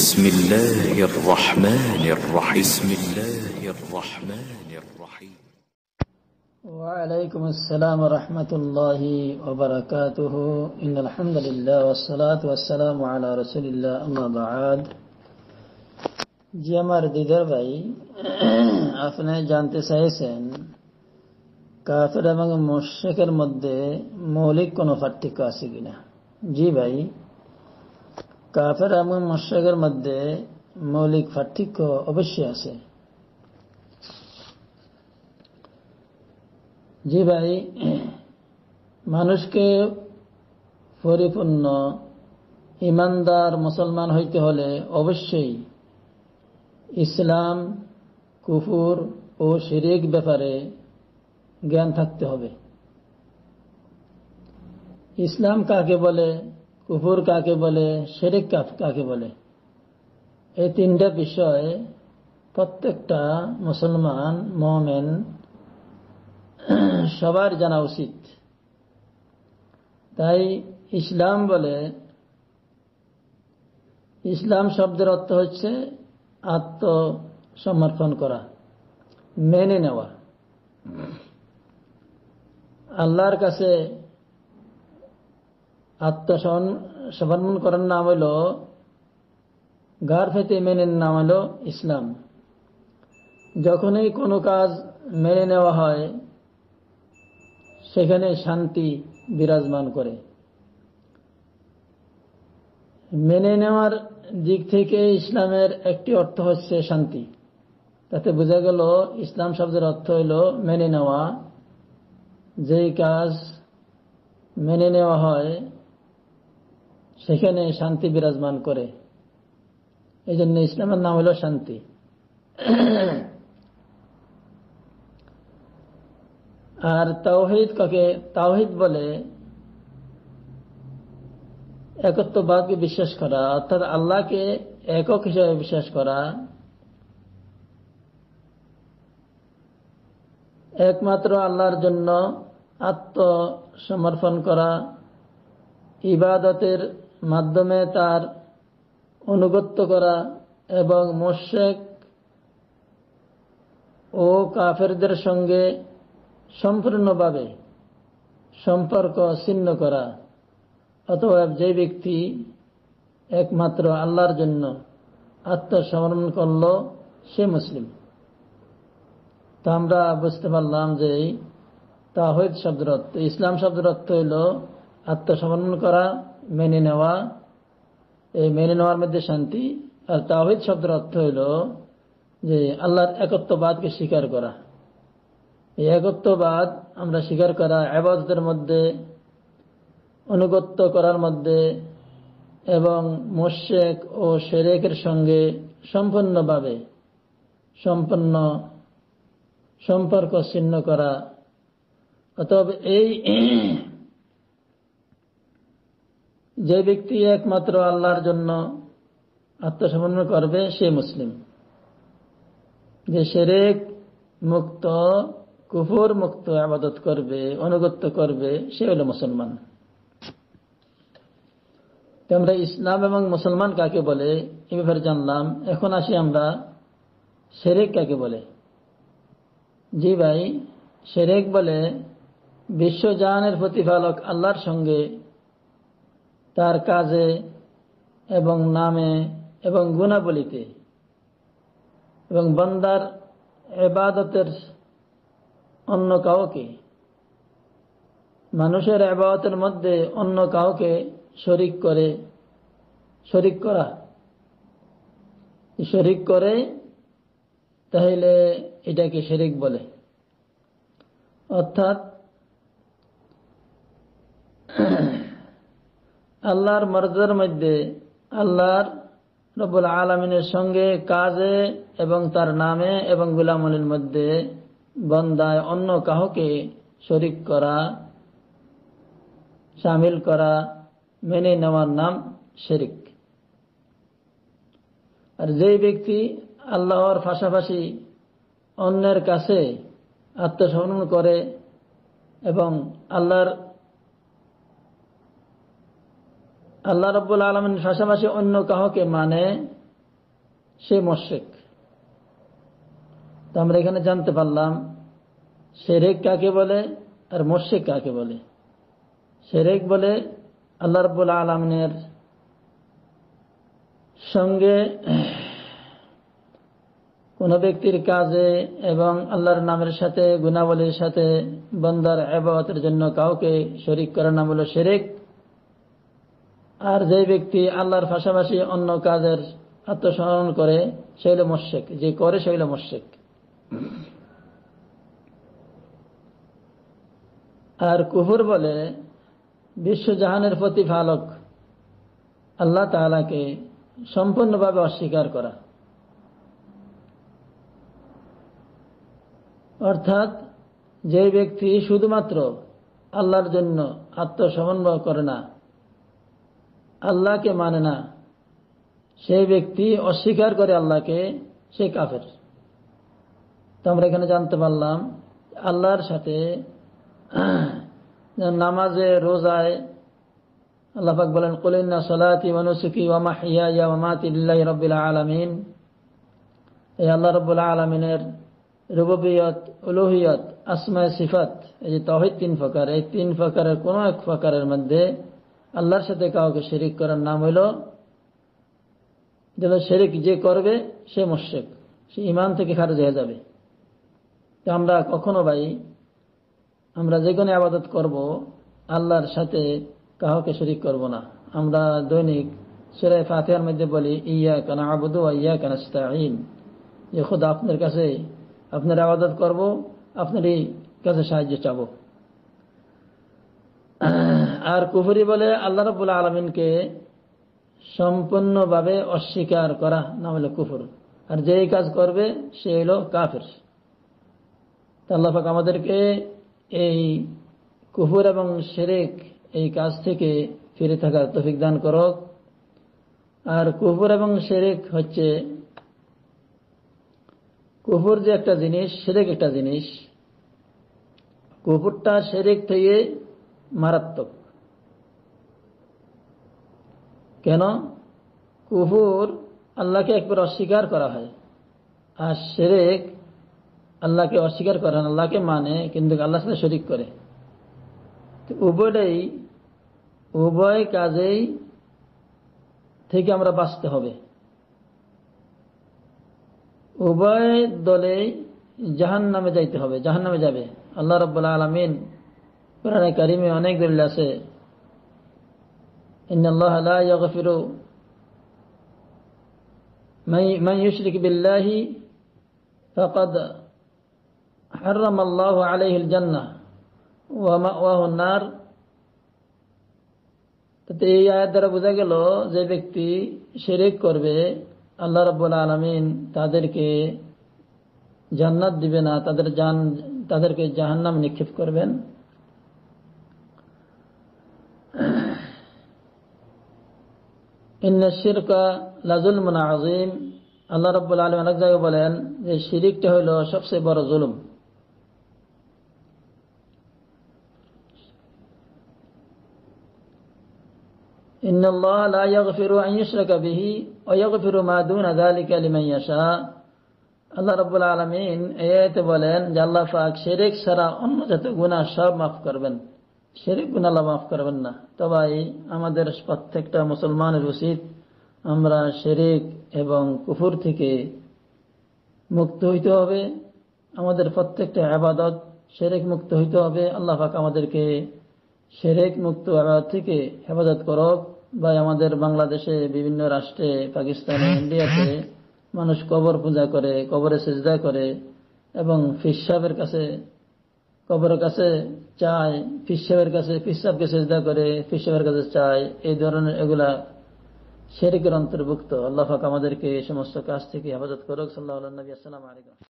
بسم الله الرحمن الرحيم بسم الله الرحمن الرحيم وعليكم السلام ورحمة الله وبركاته إن الحمد لله والصلاة والسلام على رسول الله أما بعد जी हमारे दीदर भाई आपने জানতে চাইছেন কাফের এবং মুশরিকের মধ্যে মৌলিক কোনো পার্থক্য আছে কাফের এবং মোশেকের মধ্যে মৌলিক পার্থক্য অবশ্যই আছে জি ভাই মানুষকে পরিপূর্ণ ইমানদার মুসলমান হইতে হলে অবশ্যই ইসলাম কুফুর ও শিরিক ব্যাপারে জ্ঞান থাকতে হবে ইসলাম কাকে বলে কুফুর কাকে বলে শেরেক কাকে বলে এই তিনটা বিষয় প্রত্যেকটা মুসলমান মহমেন সবার জানা উচিত তাই ইসলাম বলে ইসলাম শব্দের অর্থ হচ্ছে আত্মসমর্পণ করা মেনে নেওয়া আল্লাহর কাছে আত্মসন সমর্পণ করার নাম হইল গার্ফেতে মেনে নাম হলো ইসলাম যখনই কোনো কাজ মেনে নেওয়া হয় সেখানে শান্তি বিরাজমান করে মেনে নেওয়ার দিক থেকে ইসলামের একটি অর্থ হচ্ছে শান্তি তাতে বোঝা গেল ইসলাম শব্দের অর্থ হইল মেনে নেওয়া যেই কাজ মেনে নেওয়া হয় সেখানে শান্তি বিরাজমান করে এই জন্য ইসলামের নাম হল শান্তি আর তাওহিদ কাকে তাওহিদ বলে একত্ববাদকে বিশ্বাস করা অর্থাৎ আল্লাহকে একক হিসাবে বিশ্বাস করা একমাত্র আল্লাহর জন্য আত্মসমর্পণ করা ইবাদতের মাধ্যমে তার অনুগত্য করা এবং মোশেক ও কাফেরদের সঙ্গে সম্পূর্ণভাবে সম্পর্ক ছিন্ন করা অথবা যে ব্যক্তি একমাত্র আল্লাহর জন্য আত্মসমরণ করল সে মুসলিম তো আমরা বুঝতে পারলাম যে তাহিদ শব্দের ইসলাম শব্দের হইল আত্মসমর্পণ করা মেনে নেওয়া এই মেনে নেওয়ার মধ্যে শান্তি আর তাহিদ শব্দের অর্থ হইল যে আল্লাহর একত্ববাদকে স্বীকার করা এই একত্ববাদ আমরা স্বীকার করা আবাজদের মধ্যে অনুগত্য করার মধ্যে এবং মোশেক ও শেরেকের সঙ্গে সম্পূর্ণভাবে সম্পন্ন সম্পর্ক ছিন্ন করা অতএব এই যে ব্যক্তি একমাত্র আল্লাহর জন্য আত্মসমর্পণ করবে সে মুসলিম যে সেরেক মুক্ত কুফুর মুক্ত আবাদত করবে অনুগত্য করবে সে হল মুসলমান আমরা ইসলাম এবং মুসলমান কাকে বলে এ ব্যাপারে জানলাম এখন আসি আমরা সেরেক কাকে বলে জি ভাই সেরেক বলে বিশ্বজাহানের প্রতিপালক আল্লাহর সঙ্গে তার কাজে এবং নামে এবং গুণাবলিতে এবং বন্দার এবাদতের অন্য কাউকে মানুষের এবাদতের মধ্যে অন্য কাউকে শরিক করে শরিক করা শরিক করে তাহলে এটাকে শরিক বলে অর্থাৎ আল্লাহর মর্জার মধ্যে আল্লাহর রবুল আলমিনের সঙ্গে কাজে এবং তার নামে এবং গুলামলির মধ্যে বন্দায় অন্য কাহকে শরিক করা সামিল করা মেনে নেওয়ার নাম শেরিক আর যে ব্যক্তি আল্লাহর পাশাপাশি অন্যের কাছে আত্মসমরণ করে এবং আল্লাহর আল্লাহ রব্বুল আলমের পাশাপাশি অন্য কাহকে মানে সে মস্যেক তো আমরা এখানে জানতে পারলাম সেরেক কাকে বলে আর মস্যেক কাকে বলে সেরেক বলে আল্লাহ রব্বুল আলমিনের সঙ্গে কোনো ব্যক্তির কাজে এবং আল্লাহর নামের সাথে গুণাবলীর সাথে বন্দার আবাহতের জন্য কাউকে শরিক করানো নাম সেরেক আর যে ব্যক্তি আল্লাহর পাশাপাশি অন্য কাজের আত্মসম্মরণ করে সে হলো মোশেক যে করে সে হলো মোশেক আর কুহুর বলে বিশ্বজাহানের প্রতিফালক আল্লাহ তালাকে সম্পূর্ণভাবে অস্বীকার করা অর্থাৎ যে ব্যক্তি শুধুমাত্র আল্লাহর জন্য আত্মসমন্বয় করে না আল্লাহকে মানে না সেই ব্যক্তি অস্বীকার করে আল্লাহকে সে কাফের তো আমরা এখানে জানতে পারলাম আল্লাহর সাথে নামাজে রোজায় আল্লাহাক বলেন কলিন্না সলাতি মনুসুকি ওয়ামা রবিল আলমিন এই আল্লাহ রব আলমিনের রুববিয়ত উলুহিয়ত আসমায় সিফাত এই যে তহিদ তিন ফকার এই তিন ফকারের কোনো এক ফকারের মধ্যে আল্লাহর সাথে কাউকে শেরিক করার নাম হইল যেন শেরিক যে করবে সে মোশেক সে ইমান থেকে খারজ হয়ে যাবে তো আমরা কখনো ভাই আমরা যে কোনো আবাদত করব আল্লাহর সাথে কাউকে শরিক করব না আমরা দৈনিক সেরাই ফাতেহার মধ্যে বলি ইয়া কেন আবুদু ইয়া কেন স্তাহীন যে খোদা আপনার কাছে আপনার আবাদত করব আপনারই কাছে সাহায্য চাবো আর কুফরি বলে আল্লাহ রবুল্লা আলমিনকে সম্পূর্ণভাবে অস্বীকার করা না হলো কুফর আর যেই কাজ করবে সে হলো কাফের তাল্লাফাক আমাদেরকে এই কুফুর এবং শেরেক এই কাজ থেকে ফিরে থাকার তফিক দান করক আর কুফুর এবং শেরেক হচ্ছে কুফুর যে একটা জিনিস সেরেক একটা জিনিস কুকুরটা সেরেক থেকে মারাত্মক কেন কুহুর আল্লাহকে একবার অস্বীকার করা হয় আর সেরেক আল্লাহকে অস্বীকার করে না আল্লাহকে মানে কিন্তু আল্লাহ সাথে শরিক করে উভয়টাই উভয় কাজেই থেকে আমরা বাঁচতে হবে উভয় দলে জাহান নামে যাইতে হবে জাহান নামে যাবে আল্লাহ রব্বুল্লাহ আলমিন পুরানে কারিমে অনেক দলিল আছে إن الله لا يغفر من يشرك بالله فقد حرم الله عليه الجنة ومأواه النار তাতে এই আয়াত দ্বারা বোঝা গেল যে ব্যক্তি শেরেক করবে আল্লাহ রব্বুল আলমিন তাদেরকে জান্নাত দিবে না তাদের জান তাদেরকে জাহান্নাম নিক্ষেপ করবেন إن الشرك لظلم عظيم الله رب العالمين رجزا يبلين ذي الشريك تهلو شخص بر ظلم إن الله لا يغفر أن يشرك به ويغفر ما دون ذلك لمن يشاء الله رب العالمين آيات بولين جل فاك شريك سرا أن جت غنا شاب مفكر بن শেরিক গুণ আল্লাহ মাফ করবেন না তবে আমাদের প্রত্যেকটা মুসলমানের উচিত আমরা শেরিক এবং কুফুর থেকে মুক্ত হইতে হবে আমাদের প্রত্যেকটা আবাদত শেরেক মুক্ত হইতে হবে আল্লাহ পাক আমাদেরকে শেরেক মুক্ত আবাদত থেকে হেফাজত করক বা আমাদের বাংলাদেশে বিভিন্ন রাষ্ট্রে পাকিস্তানে ইন্ডিয়াতে মানুষ কবর পূজা করে কবরে সেজদা করে এবং ফিসাবের কাছে কবর কাছে চায় ফিসাবের কাছে ফিসাবকে চেষ্টা করে ফিসাবের কাছে চায় এই ধরনের এগুলা শেরিকের অন্তর্ভুক্ত আল্লাহাক আমাদেরকে এই সমস্ত কাজ থেকে হেফাজত করুক সাল্লাহ নবী আসসালাম আলাইকুম